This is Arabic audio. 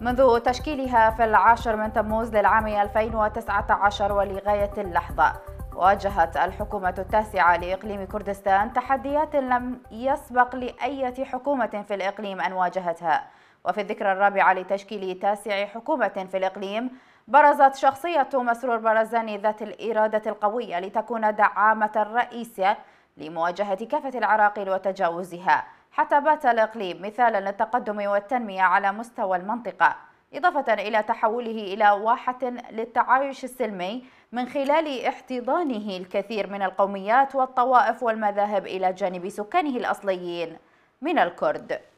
منذ تشكيلها في العاشر من تموز للعام 2019 ولغاية اللحظة واجهت الحكومة التاسعة لإقليم كردستان تحديات لم يسبق لأية حكومة في الإقليم أن واجهتها وفي الذكرى الرابعة لتشكيل تاسع حكومة في الإقليم برزت شخصية مسرور برزاني ذات الإرادة القوية لتكون دعامة رئيسة لمواجهة كافة العراقيل وتجاوزها حتى بات الإقليم مثالا للتقدم والتنمية على مستوى المنطقة إضافة إلى تحوله إلى واحة للتعايش السلمي من خلال احتضانه الكثير من القوميات والطوائف والمذاهب إلى جانب سكانه الأصليين من الكرد